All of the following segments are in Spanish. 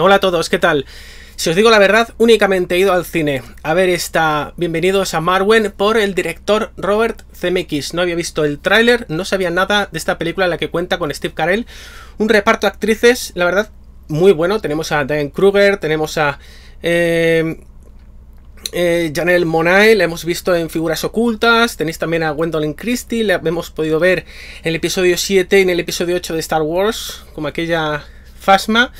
Hola a todos, ¿qué tal? Si os digo la verdad, únicamente he ido al cine. A ver esta... Bienvenidos a Marwen por el director Robert Zemeckis. No había visto el tráiler, no sabía nada de esta película en la que cuenta con Steve Carell. Un reparto de actrices, la verdad, muy bueno. Tenemos a Dan Kruger, tenemos a... Eh, eh, Janelle Monae, la hemos visto en Figuras Ocultas, tenéis también a Gwendolyn Christie, la hemos podido ver en el episodio 7 y en el episodio 8 de Star Wars, como aquella Fasma.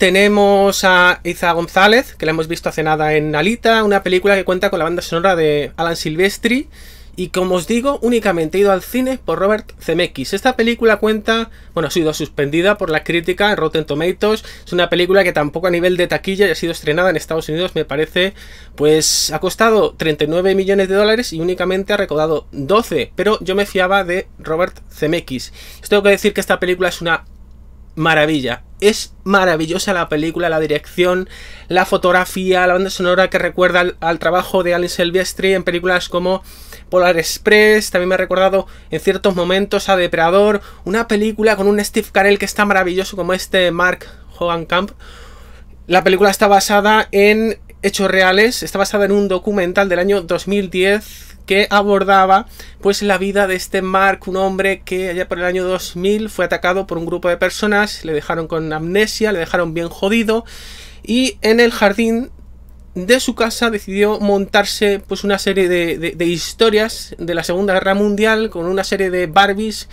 Tenemos a Iza González, que la hemos visto hace nada en Alita, una película que cuenta con la banda sonora de Alan Silvestri. Y como os digo, únicamente he ido al cine por Robert Zemeckis. Esta película cuenta, bueno, ha sido suspendida por la crítica en Rotten Tomatoes. Es una película que tampoco a nivel de taquilla ya ha sido estrenada en Estados Unidos, me parece. Pues ha costado 39 millones de dólares y únicamente ha recaudado 12. Pero yo me fiaba de Robert Zemeckis. Os tengo que decir que esta película es una maravilla. Es maravillosa la película, la dirección, la fotografía, la banda sonora que recuerda al, trabajo de Alan Silvestri en películas como Polar Express. También me ha recordado en ciertos momentos a Depredador. Una película con un Steve Carell que está maravilloso como este Mark Hogan Camp. La película está basada en hechos reales, está basada en un documental del año 2010 que abordaba pues la vida de este Mark, un hombre que allá por el año 2000 fue atacado por un grupo de personas, le dejaron con amnesia, le dejaron bien jodido y en el jardín de su casa decidió montarse pues una serie de, historias de la Segunda Guerra Mundial con una serie de Barbies,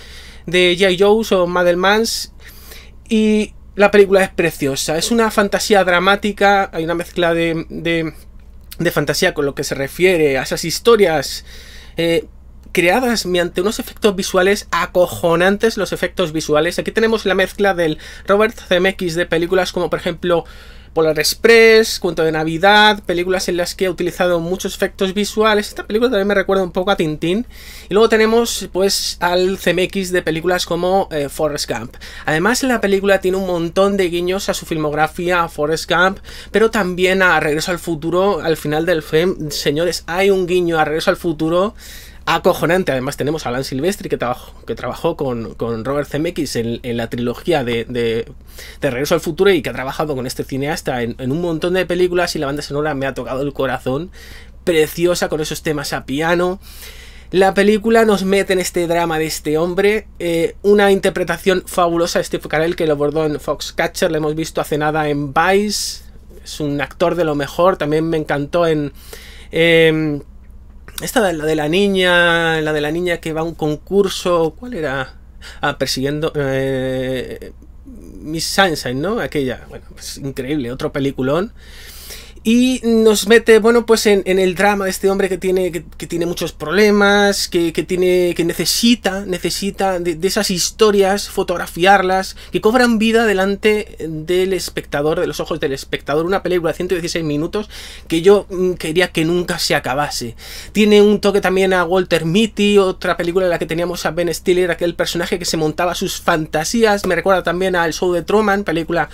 de G.I. Joe's o Madelmans y la película es preciosa, es una fantasía dramática, hay una mezcla de de fantasía con lo que se refiere a esas historias eh, creadas mediante unos efectos visuales acojonantes los efectos visuales. Aquí tenemos la mezcla del Robert Zemeckis de películas como por ejemplo Polar Express, Cuento de Navidad, películas en las que he utilizado muchos efectos visuales. Esta película también me recuerda un poco a Tintín. Y luego tenemos pues al CMX de películas como Forest eh, Forrest Gump. Además la película tiene un montón de guiños a su filmografía, a Forrest Gump, pero también a Regreso al Futuro, al final del film. Señores, hay un guiño a Regreso al Futuro acojonante. Además, tenemos a Alan Silvestri que, trabajó, que trabajó con, Robert Zemeckis en, en la trilogía de, Regreso al Futuro y que ha trabajado con este cineasta en, un montón de películas. Y la banda sonora me ha tocado el corazón. Preciosa con esos temas a piano. La película nos mete en este drama de este hombre, eh, una interpretación fabulosa de Steve Carell que lo abordó en Foxcatcher, lo hemos visto hace nada en Vice, es un actor de lo mejor, también me encantó en... Esta la de la niña, la de la niña que va a un concurso, ¿cuál era? Ah, persiguiendo eh, Miss Sunshine, ¿no? Aquella, bueno, pues, increíble, otro peliculón. Y nos mete, bueno, pues en, el drama de este hombre que tiene, que, tiene muchos problemas, que, tiene, que necesita, necesita de, esas historias, fotografiarlas, que cobran vida delante del espectador, de los ojos del espectador. Una película de 116 minutos que yo mm, quería que nunca se acabase. Tiene un toque también a Walter Mitty, otra película en la que teníamos a Ben Stiller, aquel personaje que se montaba sus fantasías. Me recuerda también al show de Truman, película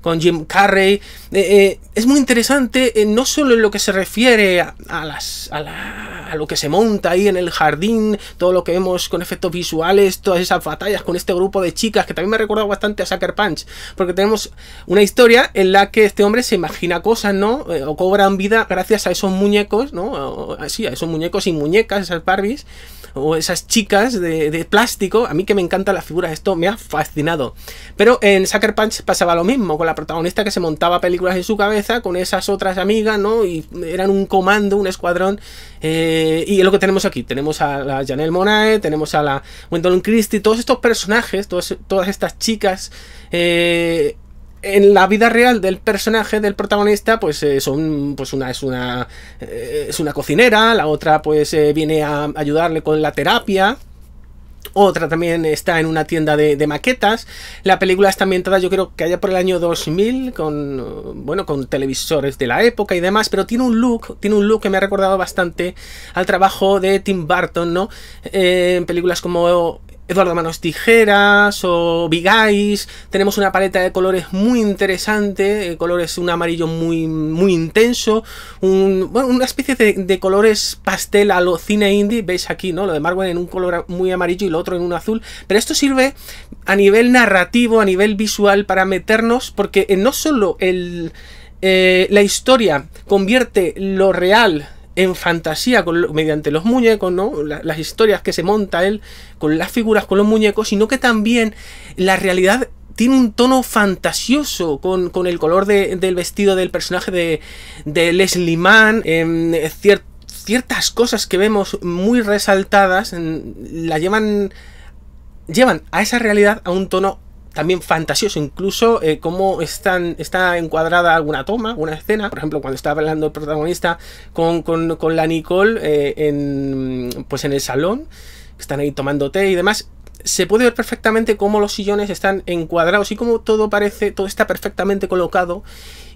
con Jim Carrey. Eh, eh, es muy interesante, eh, no solo en lo que se refiere a, las, a, lo que se monta ahí en el jardín, todo lo que vemos con efectos visuales, todas esas batallas con este grupo de chicas, que también me ha recordado bastante a Sucker Punch, porque tenemos una historia en la que este hombre se imagina cosas, ¿no? o cobran vida gracias a esos muñecos, ¿no? así, a esos muñecos y muñecas, esas Barbies o esas chicas de, plástico. A mí que me encantan las figuras, esto me ha fascinado. Pero en Sucker Punch pasaba lo mismo, con la protagonista que se montaba películas en su cabeza, con esas otras amigas, ¿no? Y eran un comando, un escuadrón. Eh, y es lo que tenemos aquí. Tenemos a la Janelle Monae, tenemos a la Wendolyn Christie, todos estos personajes, todas estas chicas. Eh, en la vida real del personaje del protagonista pues eh, son pues una es una eh, es una cocinera la otra pues eh, viene a ayudarle con la terapia otra también está en una tienda de, maquetas. La película está ambientada, yo creo que allá por el año 2000, con, bueno, con televisores de la época y demás, pero tiene un look, tiene un look que me ha recordado bastante al trabajo de Tim Burton, ¿no? en películas como Eduardo Manos Tijeras o Eyes, Tenemos una paleta de colores muy interesante, eh, colores un amarillo muy, muy intenso, una especie de, colores pastel a lo cine indie, veis aquí, ¿no? Lo de Marvel en un color muy amarillo y lo otro en un azul, pero esto sirve a nivel narrativo, a nivel visual, para meternos, porque eh, no solo eh, la historia convierte lo real en fantasía mediante los muñecos, ¿no? las historias que se monta él con las figuras, con los muñecos, sino que también la realidad tiene un tono fantasioso con, el color del vestido del personaje de, de Leslie Mann, em, ciertas cosas que vemos muy resaltadas, la llevan llevan a esa realidad a un tono también fantasioso incluso como eh, cómo están, está encuadrada alguna toma, alguna escena. Por ejemplo, cuando está hablando el protagonista con, con, con la Nicole eh, en, pues en el salón, están ahí tomando té y demás se puede ver perfectamente cómo los sillones están encuadrados y cómo todo parece, todo está perfectamente colocado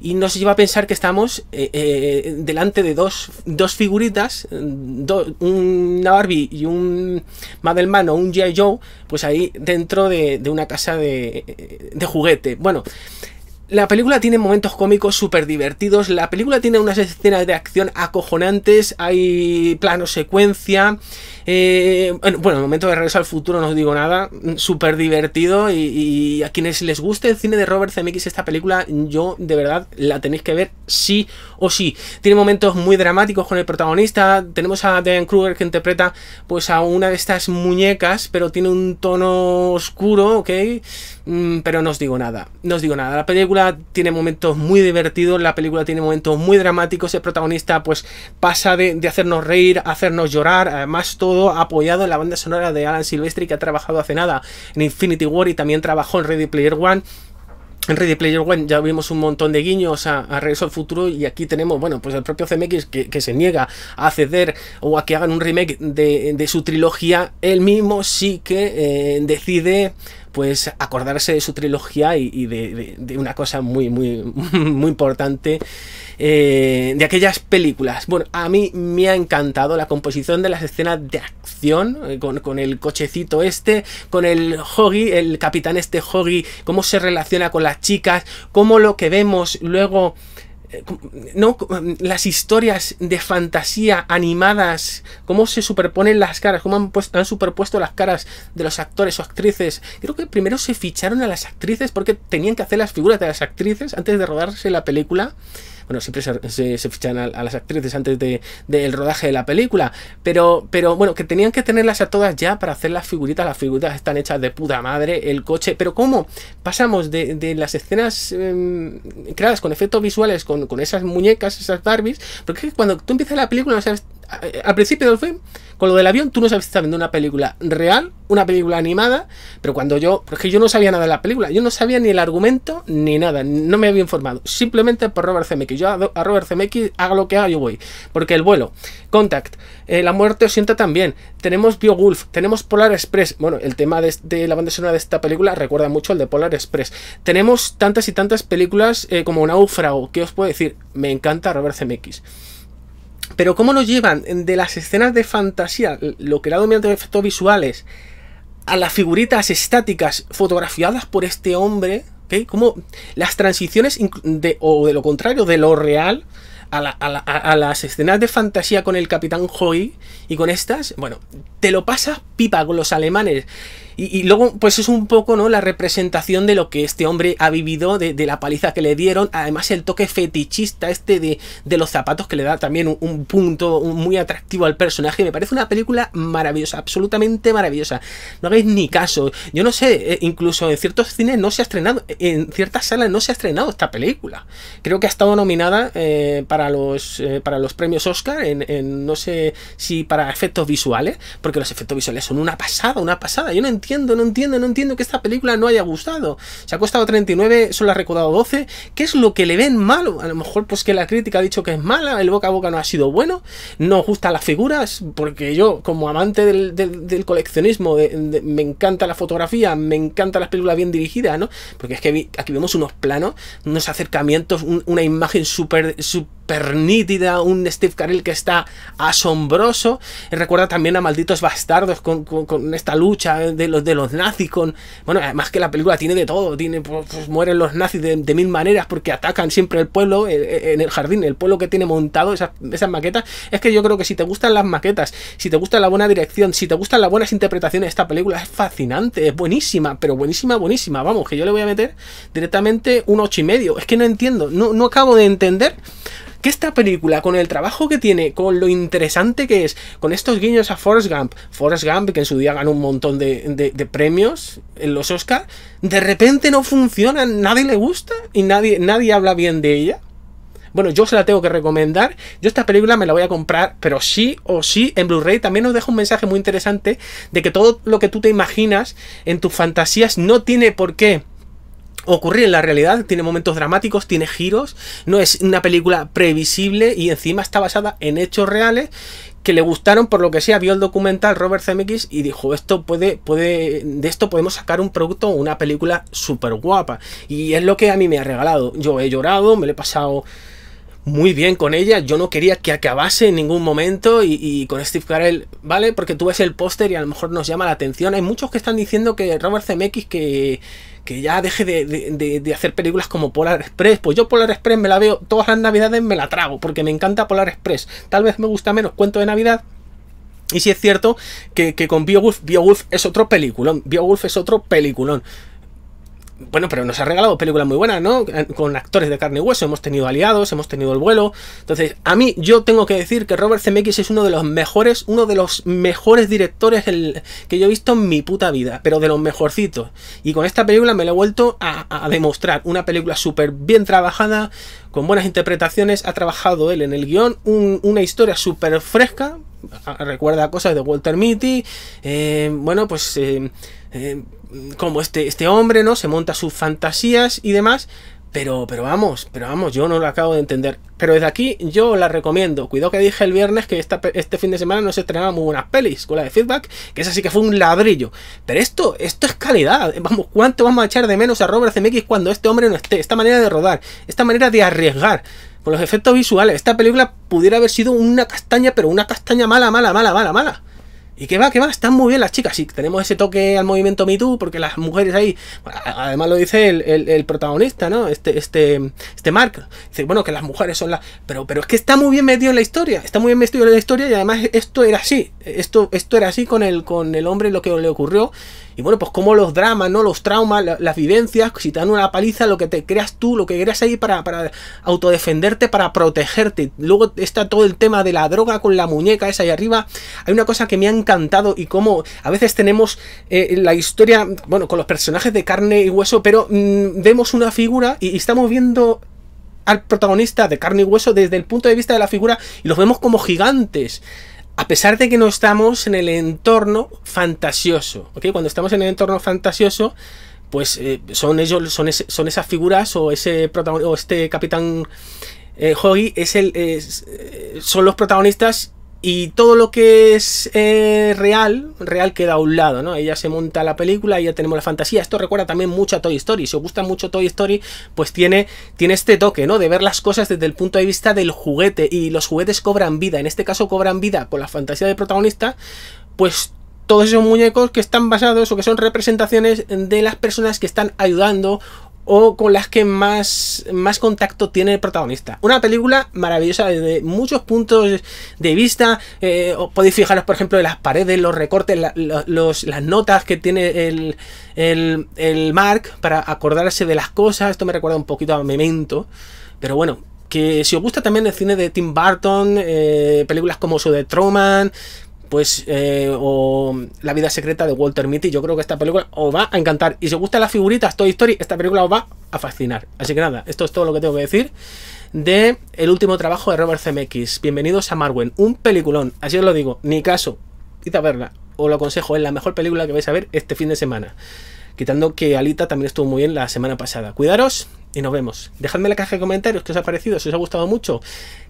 y nos lleva a pensar que estamos eh, eh, delante de dos, figuritas, mm, una Barbie y un Madelman o un G.I. Joe, pues ahí dentro de, de una casa de, eh, de juguete. Bueno, la película tiene momentos cómicos súper divertidos, la película tiene unas escenas de acción acojonantes, hay plano secuencia, eh, bueno, el momento de regreso al futuro no os digo nada, mm, súper divertido y, a quienes les guste el cine de Robert Zemeckis esta película, yo de verdad la tenéis que ver sí o sí. Tiene momentos muy dramáticos con el protagonista, tenemos a Diane Kruger que interpreta pues a una de estas muñecas, pero tiene un tono oscuro, ¿ok? Mm, pero no os digo nada, no os digo nada, la película tiene momentos muy divertidos, la película tiene momentos muy dramáticos, el protagonista pues pasa de, hacernos reír, a hacernos llorar, además todo apoyado en la banda sonora de Alan Silvestri que ha trabajado hace nada en Infinity War y también trabajó en Ready Player One. En Ready Player One ya vimos un montón de guiños a, Regreso al Futuro y aquí tenemos, bueno, pues el propio CMX que, se niega a ceder o a que hagan un remake de, su trilogía, él mismo sí que eh, decide pues acordarse de su trilogía y, de, una cosa muy, muy, muy importante eh, de aquellas películas. Bueno, a mí me ha encantado la composición de las escenas de acción eh, con, con, el cochecito este, con el Hoggy, el capitán este Hoggy, cómo se relaciona con las chicas, cómo lo que vemos luego no, las historias de fantasía animadas, cómo se superponen las caras, cómo han, pues, han superpuesto las caras de los actores o actrices. Creo que primero se ficharon a las actrices porque tenían que hacer las figuras de las actrices antes de rodarse la película bueno, siempre se, fichan a, las actrices antes del rodaje de la película, pero, pero bueno, que tenían que tenerlas a todas ya para hacer las figuritas, las figuritas están hechas de puta madre, el coche, pero ¿cómo pasamos de, las escenas em, creadas con efectos visuales, con, con, esas muñecas, esas Barbies, porque cuando tú empiezas la película no sabes al principio del film, con lo del avión, tú no sabes si está viendo una película real, una película animada, pero cuando yo, porque yo no sabía nada de la película, yo no sabía ni el argumento ni nada, no me había informado, simplemente por Robert Zemeckis, yo a, Robert Zemeckis haga lo que haga, yo voy, porque el vuelo, Contact, eh, La muerte os sienta también, tenemos Biowulf, tenemos Polar Express, bueno, el tema de, la banda sonora de esta película recuerda mucho al de Polar Express, tenemos tantas y tantas películas como eh, como Náufrago, ¿qué os puedo decir? Me encanta Robert Zemeckis. Pero cómo nos llevan de las escenas de fantasía, lo que dominante mediante efectos visuales, a las figuritas estáticas fotografiadas por este hombre, que Como las transiciones o de lo contrario, de lo real, a, a, las escenas de fantasía con el Capitán Hoy y con estas, bueno, te lo pasas pipa con los alemanes. Y, luego, pues es un poco, ¿no? La representación de lo que este hombre ha vivido, de, la paliza que le dieron. Además, el toque fetichista este de, de los zapatos que le da también un, punto muy atractivo al personaje. Me parece una película maravillosa, absolutamente maravillosa. No hagáis ni caso. Yo no sé, eh, incluso en ciertos cines no se ha estrenado, en ciertas salas no se ha estrenado esta película. Creo que ha estado nominada eh, para, los, eh, para los premios Oscar, en, no sé si para efectos visuales, porque los efectos visuales son una pasada, una pasada. y no entiendo, no entiendo, no entiendo que esta película no haya gustado. Se ha costado 39, solo ha recordado 12. ¿Qué es lo que le ven malo? A lo mejor pues que la crítica ha dicho que es mala, el boca a boca no ha sido bueno, no gusta gustan las figuras, porque yo como amante del, del, coleccionismo, me encanta la fotografía, me encanta las películas bien dirigidas, ¿no? Porque es que aquí vemos unos planos, unos acercamientos, una imagen súper un Steve Carell que está asombroso. Recuerda también a Malditos Bastardos con, esta lucha de los, de los nazis, Bueno, además que la película tiene de todo, tiene, pues, pues mueren los nazis de, mil maneras porque atacan siempre el pueblo eh, eh, en el jardín, el pueblo que tiene montado esas, maquetas. Es que yo creo que si te gustan las maquetas, si te gusta la buena dirección, si te gustan las buenas interpretaciones, de esta película es fascinante, es buenísima, pero buenísima, buenísima. Vamos, que yo le voy a meter directamente un ocho y medio. Es que no entiendo, no, no acabo de entender que esta película, con el trabajo que tiene, con lo interesante que es, con estos guiños a Forrest Gump, Forrest Gump, que en su día ganó un montón de, premios en los Oscars, de repente no funciona, nadie le gusta y nadie, nadie habla bien de ella. Bueno, yo se la tengo que recomendar. Yo esta película me la voy a comprar, pero sí o sí en Blu-ray. También nos deja un mensaje muy interesante de que todo lo que tú te imaginas en tus fantasías no tiene por qué ocurrir en la realidad, tiene momentos dramáticos, tiene giros, no es una película previsible y encima está basada en hechos reales que le gustaron por lo que sea, vio el documental Robert Zemeckis y dijo, esto puede, puede, de esto podemos sacar un producto una película súper guapa. Y es lo que a mí me ha regalado. Yo he llorado, me lo he pasado muy bien con ella. Yo no quería que acabase en ningún momento y, con Steve Carell, ¿vale? Porque tú ves el póster y a lo mejor nos llama la atención. Hay muchos que están diciendo que Robert Zemeckis que, que ya deje de, hacer películas como Polar Express. Pues yo Polar Express me la veo todas las navidades, me la trago porque me encanta Polar Express. Tal vez me gusta menos Cuento de Navidad. Y si es cierto que, con Beowulf, Beowulf es otro peliculón. Beowulf es otro peliculón bueno, pero nos ha regalado películas muy buenas, ¿no? Con actores de carne y hueso, hemos tenido aliados, hemos tenido el vuelo. Entonces, a mí yo tengo que decir que Robert Zemeckis es uno de los mejores, uno de los mejores directores que yo he visto en mi puta vida, pero de los mejorcitos. Y con esta película me lo he vuelto a, demostrar. Una película súper bien trabajada, con buenas interpretaciones, ha trabajado él en el guión, una historia súper fresca, recuerda cosas de Walter Mitty, eh, bueno, pues... Eh, eh, como este, este hombre, ¿no? Se monta sus fantasías y demás. Pero, pero vamos, pero vamos, yo no lo acabo de entender. Pero desde aquí yo la recomiendo. Cuidado que dije el viernes que este fin de semana no se estrenaban muy buenas pelis con la de feedback, que esa sí que fue un ladrillo. Pero esto, esto es calidad. Vamos, ¿cuánto vamos a echar de menos a Robert Zemeckis cuando este hombre no esté? Esta manera de rodar, esta manera de arriesgar, con los efectos visuales. Esta película pudiera haber sido una castaña, pero una castaña mala, mala, mala, mala, mala. Y que va, que va, están muy bien las chicas. sí, tenemos ese toque al movimiento Me Too, porque las mujeres ahí, además lo dice el, protagonista, ¿no? Este, este, este Mark. Dice, bueno, que las mujeres son las. Pero, pero es que está muy bien metido en la historia. Está muy bien metido en la historia. Y además esto era así. Esto, esto era así con el, con el hombre lo que le ocurrió. Y bueno, pues como los dramas, ¿no? Los traumas, las vivencias, si te dan una paliza, lo que te creas tú, lo que creas ahí para, para autodefenderte, para protegerte. Luego está todo el tema de la droga con la muñeca esa ahí arriba. Hay una cosa que me han encantado y cómo a veces tenemos eh, la historia, bueno, con los personajes de carne y hueso, pero mm, vemos una figura y, estamos viendo al protagonista de carne y hueso desde el punto de vista de la figura y los vemos como gigantes. A pesar de que no estamos en el entorno fantasioso. ¿ok? Cuando estamos en el entorno fantasioso, pues eh, son ellos, son, son esas figuras o ese protagonista, o este capitán eh, Hoggy es el, eh, son los protagonistas y todo lo que es eh, real, real queda a un lado, ¿no? Ella se monta la película y ya tenemos la fantasía. Esto recuerda también mucho a Toy Story. Si os gusta mucho Toy Story, pues tiene, tiene este toque, ¿no? De ver las cosas desde el punto de vista del juguete. Y los juguetes cobran vida. En este caso cobran vida con la fantasía del protagonista. Pues todos esos muñecos que están basados o que son representaciones de las personas que están ayudando o con las que más, más contacto tiene el protagonista. Una película maravillosa desde muchos puntos de vista. Eh, podéis fijaros, por ejemplo, en las paredes, los recortes, las notas que tiene el, el, el, Mark para acordarse de las cosas. Esto me recuerda un poquito a Memento. Pero bueno, que si os gusta también el cine de Tim Burton, eh, películas como su de Truman, pues eh, o La vida secreta de Walter Mitty, yo creo que esta película os va a encantar. Y si os gustan las figuritas Toy Story, esta película os va a fascinar. Así que nada, esto es todo lo que tengo que decir de el último trabajo de Robert Zemeckis. Bienvenidos a Marwen, un peliculón, así os lo digo, ni caso, quita verla, os lo aconsejo, es la mejor película que vais a ver este fin de semana. Quitando que Alita también estuvo muy bien la semana pasada. Cuidaros y nos vemos. Dejadme en la caja de comentarios qué os ha parecido, si os ha gustado mucho.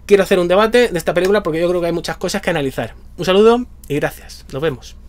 Quiero hacer un debate de esta película porque yo creo que hay muchas cosas que analizar. Un saludo y gracias. Nos vemos.